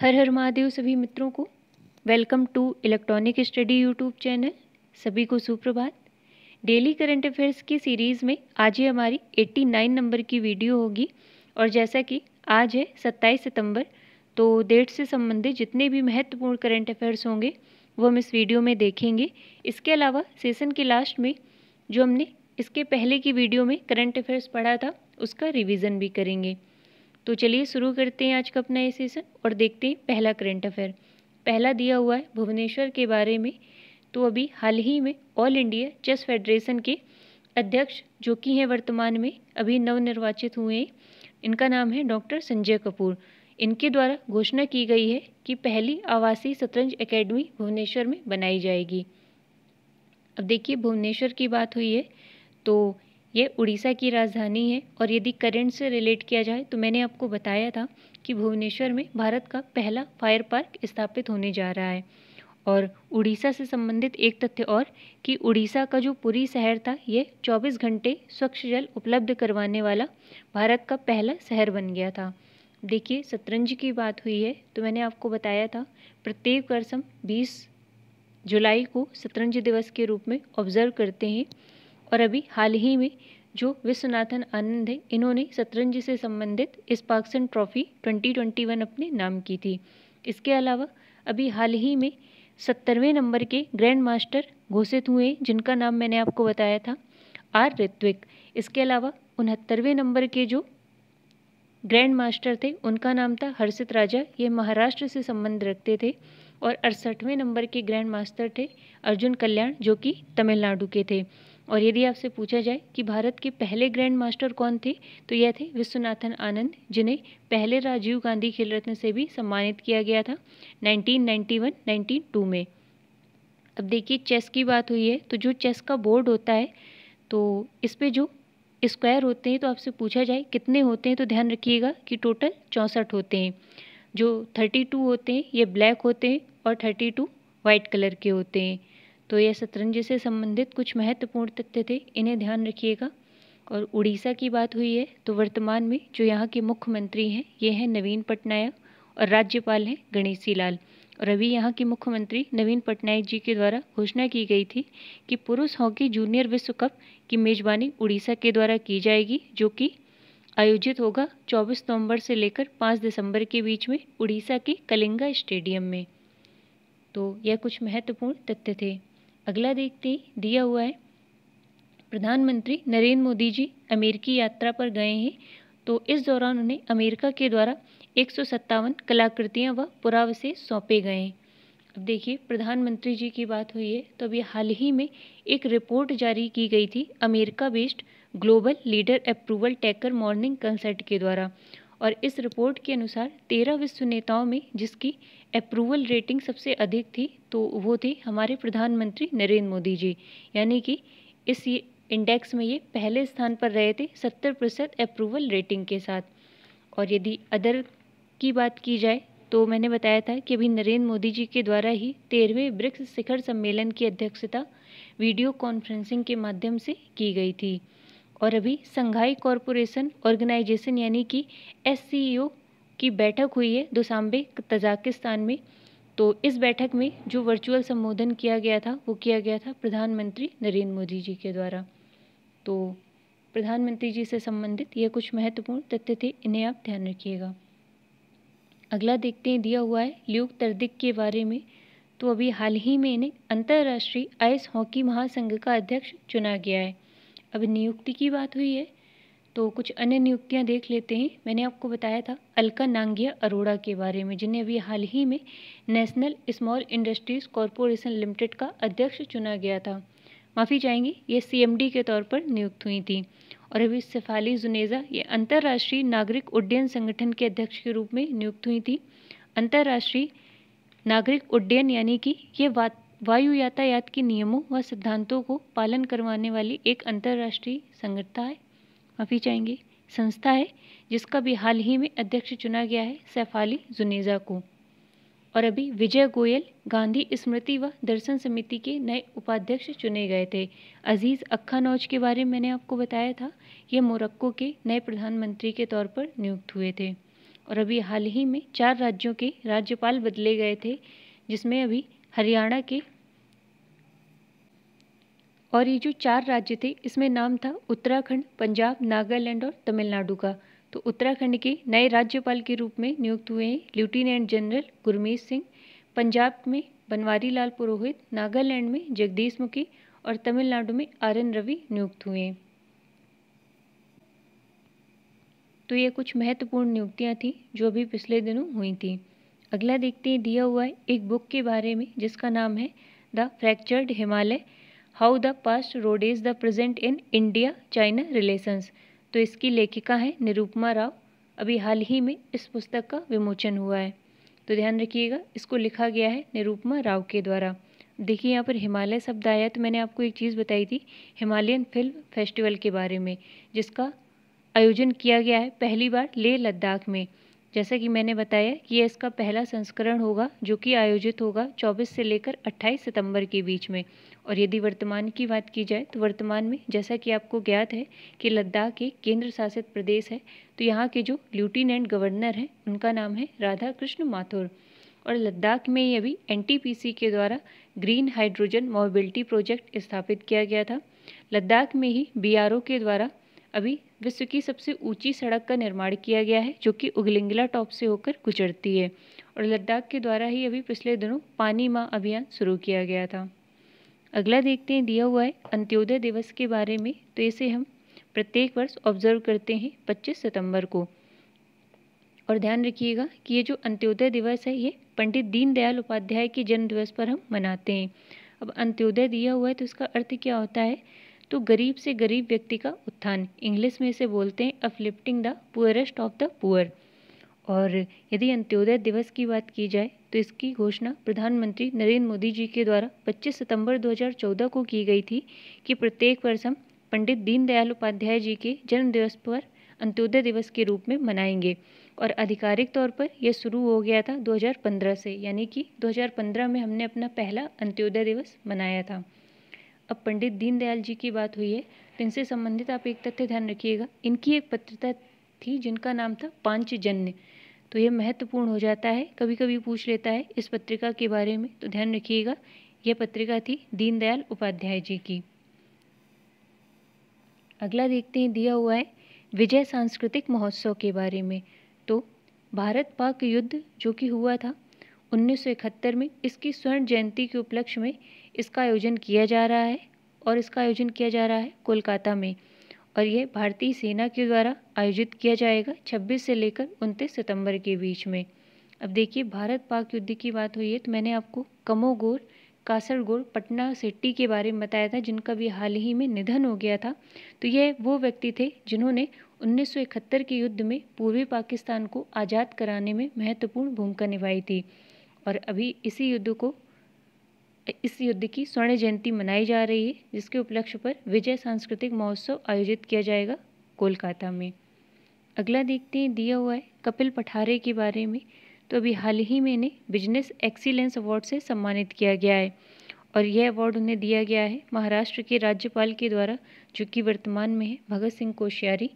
हर हर महादेव सभी मित्रों को welcome to electronic study YouTube channel सभी को सुप्रभात डेली करंट अफेयर्स की सीरीज़ में आज ही हमारी 89 नंबर की वीडियो होगी और जैसा कि आज है 27 सितंबर तो डेट से संबंधित जितने भी महत्वपूर्ण करंट अफेयर्स होंगे वो हम इस वीडियो में देखेंगे इसके अलावा सेशन के लास्ट में जो हमने इसके पहले की वीडियो में करंट अफेयर्स पढ़ा था उसका रिविज़न भी करेंगे तो चलिए शुरू करते हैं आज का अपना ये सेशन और देखते हैं पहला करंट अफेयर पहला दिया हुआ है भुवनेश्वर के बारे में तो अभी हाल ही में ऑल इंडिया चेस फेडरेशन के अध्यक्ष जो कि हैं वर्तमान में अभी नवनिर्वाचित हुए हैं इनका नाम है डॉक्टर संजय कपूर इनके द्वारा घोषणा की गई है कि पहली आवासीय शतरंज एकेडमी भुवनेश्वर में बनाई जाएगी अब देखिए भुवनेश्वर की बात हुई है तो ये उड़ीसा की राजधानी है और यदि करंट से रिलेट किया जाए तो मैंने आपको बताया था कि भुवनेश्वर में भारत का पहला फायर पार्क स्थापित होने जा रहा है और उड़ीसा से संबंधित एक तथ्य और कि उड़ीसा का जो पूरी शहर था ये 24 घंटे स्वच्छ जल उपलब्ध करवाने वाला भारत का पहला शहर बन गया था देखिए शतरंज की बात हुई है तो मैंने आपको बताया था प्रत्येक वर्ष हम बीस जुलाई को शतरंज दिवस के रूप में ऑब्जर्व करते हैं और अभी हाल ही में जो विश्वनाथन आनंद है इन्होंने शतरंज से संबंधित स्पार्क्सन ट्रॉफी 2021 अपने नाम की थी इसके अलावा अभी हाल ही में सत्तरवें नंबर के ग्रैंड मास्टर घोषित हुए जिनका नाम मैंने आपको बताया था आर ऋत्विक इसके अलावा उनहत्तरवें नंबर के जो ग्रैंड मास्टर थे उनका नाम था हर्षित राजा ये महाराष्ट्र से संबंध रखते थे और अड़सठवें नंबर के ग्रैंड मास्टर थे अर्जुन कल्याण जो कि तमिलनाडु के थे और यदि आपसे पूछा जाए कि भारत के पहले ग्रैंड मास्टर कौन थे तो यह थे विश्वनाथन आनंद जिन्हें पहले राजीव गांधी खेल रत्न से भी सम्मानित किया गया था 1991 92 में अब देखिए चेस की बात हुई है तो जो चेस का बोर्ड होता है तो इस पर जो स्क्वायर होते हैं तो आपसे पूछा जाए कितने होते हैं तो ध्यान रखिएगा कि टोटल चौंसठ होते हैं जो थर्टी टू होते हैं ये ब्लैक होते हैं और थर्टी टू वाइट कलर के होते हैं तो यह शतरंज से संबंधित कुछ महत्वपूर्ण तथ्य थे इन्हें ध्यान रखिएगा और उड़ीसा की बात हुई है तो वर्तमान में जो यहाँ के मुख्यमंत्री हैं ये हैं नवीन पटनायक और राज्यपाल हैं गणेशी लाल और अभी यहाँ के मुख्यमंत्री नवीन पटनायक जी के द्वारा घोषणा की गई थी कि पुरुष हॉकी जूनियर विश्व कप की मेज़बानी उड़ीसा के द्वारा की जाएगी जो कि आयोजित होगा 24 नवंबर से लेकर 5 दिसंबर के बीच में उड़ीसा के कलिंगा स्टेडियम में तो यह कुछ महत्वपूर्ण तथ्य थे अगला देखते दिया हुआ है प्रधानमंत्री नरेंद्र मोदी जी अमेरिकी यात्रा पर गए हैं तो इस दौरान उन्हें अमेरिका के द्वारा एक कलाकृतियां व पुरावसे सौंपे गए अब देखिए प्रधानमंत्री जी की बात हुई है तो अभी हाल ही में एक रिपोर्ट जारी की गई थी America based global leader approval tracker Morning Consult के द्वारा और इस रिपोर्ट के अनुसार तेरह विश्व नेताओं में जिसकी अप्रूवल रेटिंग सबसे अधिक थी तो वो थे हमारे प्रधानमंत्री नरेंद्र मोदी जी यानी कि इस इंडेक्स में ये पहले स्थान पर रहे थे सत्तर प्रतिशत अप्रूवल रेटिंग के साथ और यदि अदर की बात की जाए तो मैंने बताया था कि अभी नरेंद्र मोदी जी के द्वारा ही तेरहवें ब्रिक्स शिखर सम्मेलन की अध्यक्षता वीडियो कॉन्फ्रेंसिंग के माध्यम से की गई थी और अभी संघाई कॉरपोरेशन ऑर्गेनाइजेशन यानी कि एस e की बैठक हुई है दुसाम्बे तजाकिस्तान में तो इस बैठक में जो वर्चुअल संबोधन किया गया था वो किया गया था प्रधानमंत्री नरेंद्र मोदी जी के द्वारा तो प्रधानमंत्री जी से संबंधित ये कुछ महत्वपूर्ण तथ्य थे इन्हें आप ध्यान रखिएगा अगला देखते हैं दिया हुआ है ल्यूक तर्दिक के बारे में तो अभी हाल ही में इन्हें अंतर्राष्ट्रीय आइस हॉकी महासंघ का अध्यक्ष चुना गया है अब नियुक्ति की बात हुई है तो कुछ अन्य नियुक्तियां देख लेते हैं मैंने आपको बताया था अलका नांगिया अरोड़ा के बारे में जिन्हें अभी हाल ही में National Small Industries Corporation Limited का अध्यक्ष चुना गया था माफ़ी चाहेंगे ये सीएमडी के तौर पर नियुक्त हुई थी और अभी सिफाली जुनेजा ये अंतर्राष्ट्रीय नागरिक उड्डयन संगठन के अध्यक्ष के रूप में नियुक्त हुई थी अंतर्राष्ट्रीय नागरिक उड्डयन यानी कि ये वायु यातायात के नियमों व सिद्धांतों को पालन करवाने वाली एक अंतर्राष्ट्रीय संगठता है माफ़ी चाहेंगे संस्था है जिसका भी हाल ही में अध्यक्ष चुना गया है सैफाली जुनेजा को और अभी विजय गोयल गांधी स्मृति व दर्शन समिति के नए उपाध्यक्ष चुने गए थे अजीज़ अक्खा नौज के बारे में मैंने आपको बताया था ये मोरक्को के नए प्रधानमंत्री के तौर पर नियुक्त हुए थे और अभी हाल ही में चार राज्यों के राज्यपाल बदले गए थे जिसमें अभी हरियाणा के और ये जो चार राज्य थे इसमें नाम था उत्तराखंड पंजाब नागालैंड और तमिलनाडु का तो उत्तराखंड के नए राज्यपाल के रूप में नियुक्त हुए हैं लेफ्टिनेंट जनरल गुरमीत सिंह पंजाब में बनवारी लाल पुरोहित नागालैंड में जगदीश मुखी और तमिलनाडु में आर एन रवि नियुक्त हुए हैं तो ये कुछ महत्वपूर्ण नियुक्तियां थीं जो अभी पिछले दिनों हुई थीं अगला देखते हैं दिया हुआ है एक बुक के बारे में जिसका नाम है the fractured Himalaya how the past road is the present in India China relations तो इसकी लेखिका है निरूपमा राव अभी हाल ही में इस पुस्तक का विमोचन हुआ है तो ध्यान रखिएगा इसको लिखा गया है निरूपमा राव के द्वारा देखिए यहाँ पर हिमालय शब्द आया तो मैंने आपको एक चीज़ बताई थी हिमालयन फिल्म फेस्टिवल के बारे में जिसका आयोजन किया गया है पहली बार लेह लद्दाख में जैसा कि मैंने बताया कि यह इसका पहला संस्करण होगा जो कि आयोजित होगा 24 से लेकर 28 सितंबर के बीच में और यदि वर्तमान की बात की जाए तो वर्तमान में जैसा कि आपको ज्ञात है कि लद्दाख एक केंद्र शासित प्रदेश है तो यहाँ के जो लेफ्टिनेंट गवर्नर हैं उनका नाम है राधा कृष्ण माथुर और लद्दाख में टी पी सी के द्वारा ग्रीन हाइड्रोजन मोबिलिटी प्रोजेक्ट स्थापित किया गया था लद्दाख में ही ओ के द्वारा अभी विश्व की सबसे ऊंची सड़क का निर्माण किया गया है जो कि उगलिंगला टॉप से होकर गुजरती है और लद्दाख के द्वारा ही अभी पिछले दिनों पानी माँ अभियान शुरू किया गया था अगला देखते हैं दिया हुआ है अंत्योदय दिवस के बारे में तो इसे हम प्रत्येक वर्ष ऑब्जर्व करते हैं 25 सितंबर को और ध्यान रखिएगा कि ये जो अंत्योदय दिवस है ये पंडित दीनदयाल उपाध्याय के जन्म दिवस पर हम मनाते हैं अब अंत्योदय दिया हुआ है तो इसका अर्थ क्या होता है तो गरीब से गरीब व्यक्ति का उत्थान इंग्लिश में इसे बोलते हैं uplifting the poorest of the poor और यदि अंत्योदय दिवस की बात की जाए तो इसकी घोषणा प्रधानमंत्री नरेंद्र मोदी जी के द्वारा 25 सितंबर 2014 को की गई थी कि प्रत्येक वर्ष हम पंडित दीनदयाल उपाध्याय जी के जन्म दिवस पर अंत्योदय दिवस के रूप में मनाएंगे और आधिकारिक तौर पर यह शुरू हो गया था 2015 से यानी कि 2015 में हमने अपना पहला अंत्योदय दिवस मनाया था अब पंडित दीनदयाल जी की बात हुई है तो इनसे संबंधित आप एक तथ्य ध्यान रखिएगा इनकी एक पत्रिका थी जिनका नाम था पांचजन्य तो यह महत्वपूर्ण हो जाता है कभी कभी पूछ लेता है इस पत्रिका के बारे में तो ध्यान रखिएगा यह पत्रिका थी दीनदयाल उपाध्याय जी की अगला देखते हैं दिया हुआ है विजय सांस्कृतिक महोत्सव के बारे में तो भारत पाक युद्ध जो कि हुआ था 1971 में इसकी स्वर्ण जयंती के उपलक्ष्य में इसका आयोजन किया जा रहा है और इसका आयोजन किया जा रहा है कोलकाता में और यह भारतीय सेना के द्वारा आयोजित किया जाएगा 26 से लेकर 29 सितंबर के बीच में अब देखिए भारत पाक युद्ध की बात हुई है तो मैंने आपको कमोगोर कासरगोर पटना सेट्टी के बारे में बताया था जिनका भी हाल ही में निधन हो गया था तो यह वो व्यक्ति थे जिन्होंने 1971 के युद्ध में पूर्वी पाकिस्तान को आज़ाद कराने में महत्वपूर्ण भूमिका निभाई थी और अभी इसी युद्ध को इस युद्ध की स्वर्ण जयंती मनाई जा रही है जिसके उपलक्ष्य पर विजय सांस्कृतिक महोत्सव आयोजित किया जाएगा कोलकाता में अगला देखते हैं दिया हुआ है कपिल पठारे के बारे में तो अभी हाल ही में इन्हें बिजनेस एक्सीलेंस अवार्ड से सम्मानित किया गया है और यह अवार्ड उन्हें दिया गया है महाराष्ट्र के राज्यपाल के द्वारा जो कि वर्तमान में है भगत सिंह कोश्यारी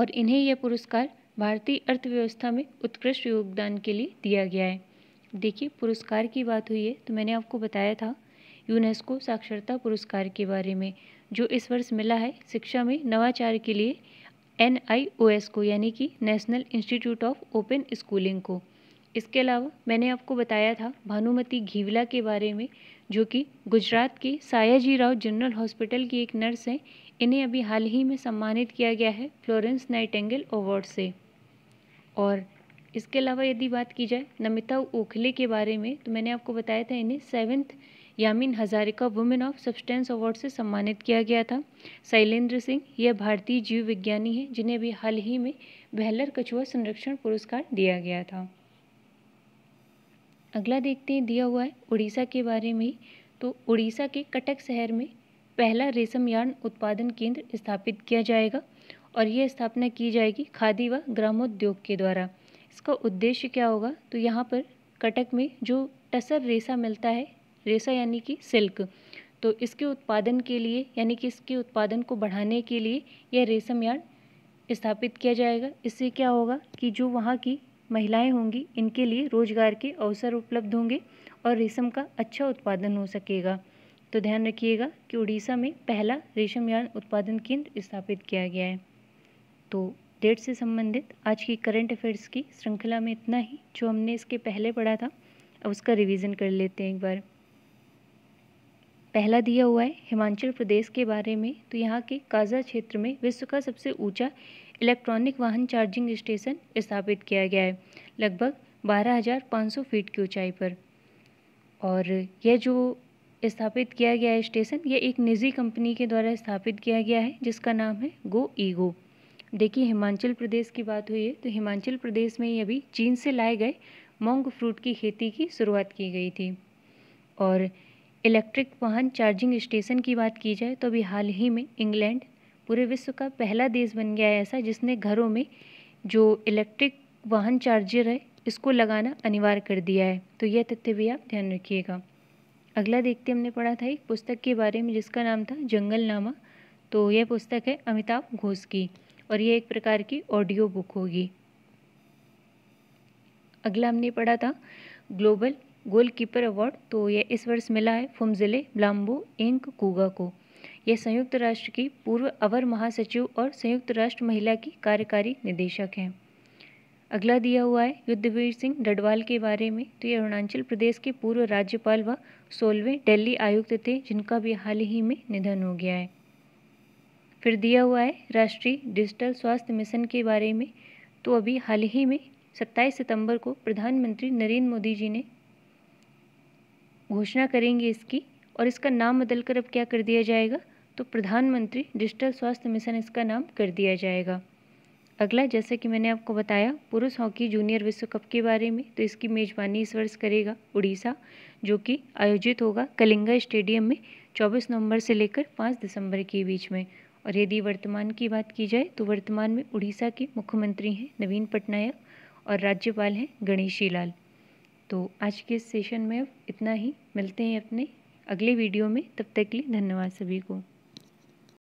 और इन्हें यह पुरस्कार भारतीय अर्थव्यवस्था में उत्कृष्ट योगदान के लिए दिया गया है देखिए पुरस्कार की बात हुई है तो मैंने आपको बताया था यूनेस्को साक्षरता पुरस्कार के बारे में जो इस वर्ष मिला है शिक्षा में नवाचार के लिए एन को यानी कि national institute of open schooling को इसके अलावा मैंने आपको बताया था भानुमति घीवला के बारे में जो कि गुजरात के सायाजी राव जनरल हॉस्पिटल की एक नर्स हैं इन्हें अभी हाल ही में सम्मानित किया गया है फ्लोरेंस नाइटेंगल अवार्ड से और इसके अलावा यदि बात की जाए नमिता ओखले के बारे में तो मैंने आपको बताया था इन्हें seventh Yamin Hazarika women of substance award से सम्मानित किया गया था शैलेंद्र सिंह यह भारतीय जीव विज्ञानी हैं जिन्हें भी हाल ही में बेहलर कछुआ संरक्षण पुरस्कार दिया गया था अगला देखते हैं दिया हुआ है उड़ीसा के बारे में तो उड़ीसा के कटक शहर में पहला रेशम यार्न उत्पादन केंद्र स्थापित किया जाएगा और ये स्थापना की जाएगी खादी व ग्रामोद्योग के द्वारा इसका उद्देश्य क्या होगा तो यहाँ पर कटक में जो टसर रेसा मिलता है रेसा यानी कि सिल्क तो इसके उत्पादन के लिए यानी कि इसके उत्पादन को बढ़ाने के लिए यह रेशम यार्ड स्थापित किया जाएगा इससे क्या होगा कि जो वहाँ की महिलाएं होंगी इनके लिए रोजगार के अवसर उपलब्ध होंगे और रेशम का अच्छा उत्पादन हो सकेगा तो ध्यान रखिएगा कि उड़ीसा में पहला रेशम यार्ड उत्पादन केंद्र स्थापित किया गया है तो डेट से संबंधित आज की करंट अफेयर्स की श्रृंखला में इतना ही जो हमने इसके पहले पढ़ा था अब उसका रिवीजन कर लेते हैं एक बार पहला दिया हुआ है हिमाचल प्रदेश के बारे में तो यहाँ के काजा क्षेत्र में विश्व का सबसे ऊंचा इलेक्ट्रॉनिक वाहन चार्जिंग स्टेशन स्थापित किया गया है लगभग 12,500 फीट की ऊंचाई पर और यह जो स्थापित किया गया है स्टेशन यह एक निजी कंपनी के द्वारा स्थापित किया गया है जिसका नाम है गो ईगो देखिए हिमाचल प्रदेश की बात हुई है तो हिमाचल प्रदेश में ही अभी चीन से लाए गए मोंग फ्रूट की खेती की शुरुआत की गई थी और इलेक्ट्रिक वाहन चार्जिंग स्टेशन की बात की जाए तो अभी हाल ही में इंग्लैंड पूरे विश्व का पहला देश बन गया है ऐसा जिसने घरों में जो इलेक्ट्रिक वाहन चार्जर है इसको लगाना अनिवार्य कर दिया है तो यह तथ्य भी आप ध्यान रखिएगा अगला देखते हमने पढ़ा था एक पुस्तक के बारे में जिसका नाम था जंगलनामा तो यह पुस्तक है अमिताभ घोष की और ये एक प्रकार की ऑडियो बुक होगी अगला हमने पढ़ा था ग्लोबल गोलकीपर अवार्ड तो यह इस वर्ष मिला है फुमजिले ब्लाम्बो इंक कुगा को यह संयुक्त राष्ट्र की पूर्व अवर महासचिव और संयुक्त राष्ट्र महिला की कार्यकारी निदेशक हैं अगला दिया हुआ है युद्धवीर सिंह डडवाल के बारे में तो ये अरुणाचल प्रदेश के पूर्व राज्यपाल व सोलहवें दिल्ली आयुक्त थे जिनका भी हाल ही में निधन हो गया है फिर दिया हुआ है राष्ट्रीय डिजिटल स्वास्थ्य मिशन के बारे में तो अभी हाल ही में 27 सितंबर को प्रधानमंत्री नरेंद्र मोदी जी ने घोषणा करेंगे इसकी और इसका नाम बदलकर अब क्या कर दिया जाएगा तो प्रधानमंत्री डिजिटल स्वास्थ्य मिशन इसका नाम कर दिया जाएगा अगला जैसा कि मैंने आपको बताया पुरुष हॉकी जूनियर विश्व कप के बारे में तो इसकी मेज़बानी इस वर्ष करेगा उड़ीसा जो कि आयोजित होगा कलिंगा स्टेडियम में 24 नवंबर से लेकर 5 दिसंबर के बीच में और यदि वर्तमान की बात की जाए तो वर्तमान में उड़ीसा के मुख्यमंत्री हैं नवीन पटनायक और राज्यपाल हैं गणेशी लाल तो आज के सेशन में अब इतना ही मिलते हैं अपने अगले वीडियो में तब तक के लिए धन्यवाद सभी को